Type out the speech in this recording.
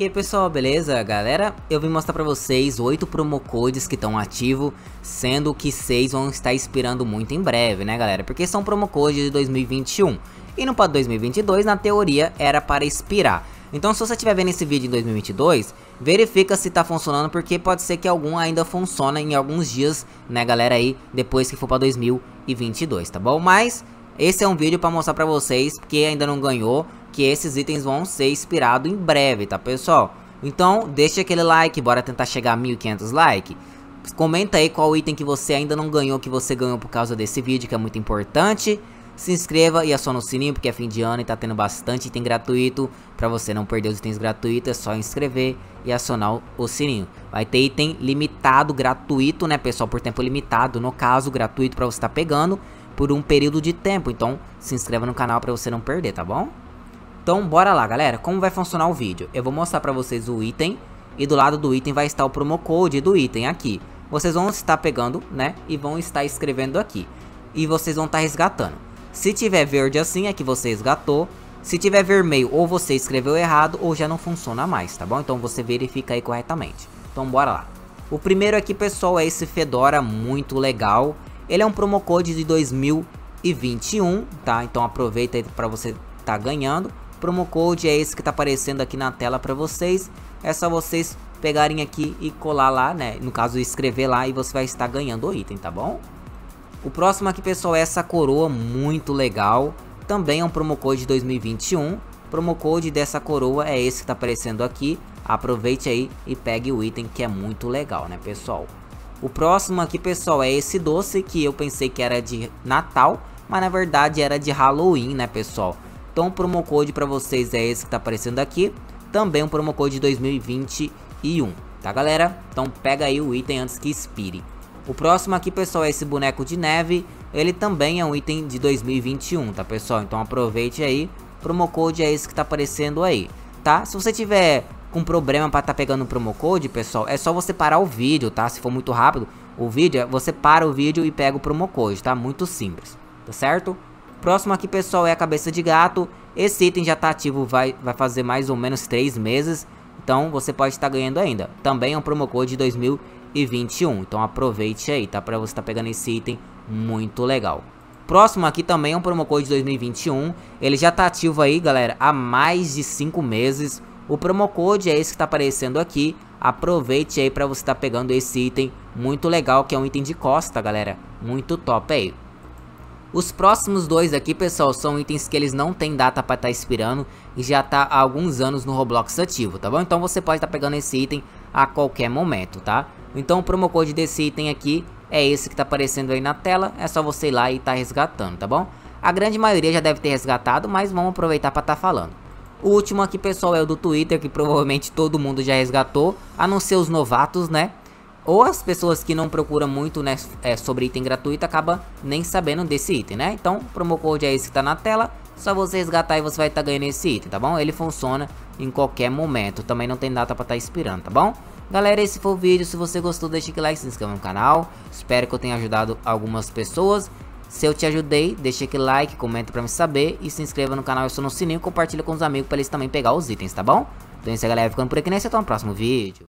E aí pessoal, beleza? Galera, eu vim mostrar pra vocês 8 promo codes que estão ativos, sendo que 6 vão estar expirando muito em breve, né galera? Porque são promo codes de 2021, e no para 2022, na teoria, era para expirar. Então se você estiver vendo esse vídeo em 2022, verifica se tá funcionando, porque pode ser que algum ainda funcione em alguns dias, né galera aí, depois que for para 2022, tá bom? Mas... Esse é um vídeo para mostrar para vocês que ainda não ganhou, que esses itens vão ser expirados em breve, tá pessoal? Então deixa aquele like, bora tentar chegar a 1500 likes. Comenta aí qual item que você ainda não ganhou, que você ganhou por causa desse vídeo, que é muito importante. Se inscreva e aciona o sininho, porque é fim de ano e tá tendo bastante item gratuito. Pra você não perder os itens gratuitos, é só inscrever e acionar o sininho. Vai ter item limitado, gratuito, né, pessoal? Por tempo limitado, no caso, gratuito pra você tá pegando por um período de tempo. Então, se inscreva no canal pra você não perder, tá bom? Então bora lá galera, como vai funcionar o vídeo? Eu vou mostrar pra vocês o item e do lado do item vai estar o promo code do item aqui. Vocês vão estar pegando, né, e vão estar escrevendo aqui. E vocês vão estar resgatando. Se tiver verde assim é que você resgatou, se tiver vermelho ou você escreveu errado ou já não funciona mais, tá bom? Então você verifica aí corretamente. Então bora lá. O primeiro aqui pessoal é esse Fedora muito legal. Ele é um promo code de 2021, tá? Então aproveita aí para você tá ganhando. Promo code é esse que tá aparecendo aqui na tela para vocês. É só vocês pegarem aqui e colar lá, né? No caso, escrever lá e você vai estar ganhando o item, tá bom? O próximo aqui, pessoal, é essa coroa muito legal. Também é um promo code 2021. Promo code dessa coroa é esse que tá aparecendo aqui. Aproveite aí e pegue o item que é muito legal, né, pessoal? O próximo aqui, pessoal, é esse doce que eu pensei que era de Natal, mas na verdade era de Halloween, né, pessoal? Então o promo code para vocês é esse que tá aparecendo aqui, também um promo code 2021, tá galera? Então pega aí o item antes que expire. O próximo aqui, pessoal, é esse boneco de neve, ele também é um item de 2021, tá pessoal? Então aproveite aí, promo code é esse que tá aparecendo aí, tá? Se você tiver com problema para estar tá pegando o promo code, pessoal, é só você parar o vídeo, tá? Se for muito rápido, o vídeo, você para o vídeo e pega o promo code, tá? Muito simples, tá certo? Próximo aqui, pessoal, é a cabeça de gato. Esse item já está ativo, vai, vai fazer mais ou menos 3 meses. Então, você pode estar tá ganhando ainda. Também é um promo code de 2021. Então, aproveite aí, tá? Para você estar tá pegando esse item muito legal. Próximo aqui também é um promo code de 2021. Ele já está ativo aí, galera, há mais de 5 meses. O promo code é esse que está aparecendo aqui. Aproveite aí para você estar tá pegando esse item muito legal, que é um item de costa, galera. Muito top aí. Os próximos dois aqui, pessoal, são itens que eles não têm data para estar tá expirando e já tá há alguns anos no Roblox ativo, tá bom? Então você pode estar tá pegando esse item a qualquer momento, tá? Então o promo code desse item aqui é esse que tá aparecendo aí na tela, é só você ir lá e tá resgatando, tá bom? A grande maioria já deve ter resgatado, mas vamos aproveitar para estar tá falando. O último aqui, pessoal, é o do Twitter, que provavelmente todo mundo já resgatou, a não ser os novatos, né? ou as pessoas que não procuram muito né, é, sobre item gratuito acaba nem sabendo desse item, né? Então, o promo code é esse que tá na tela, só você resgatar e você vai estar tá ganhando esse item, tá bom? Ele funciona em qualquer momento, também não tem data para estar tá expirando, tá bom? Galera, esse foi o vídeo, se você gostou, deixa aquele like, se inscreva no canal, espero que eu tenha ajudado algumas pessoas. Se eu te ajudei, deixa aquele like, comenta pra me saber e se inscreva no canal, aciona o sininho e compartilha com os amigos pra eles também pegar os itens, tá bom? Então é isso aí galera, ficando por aqui, nesse né? até o próximo vídeo.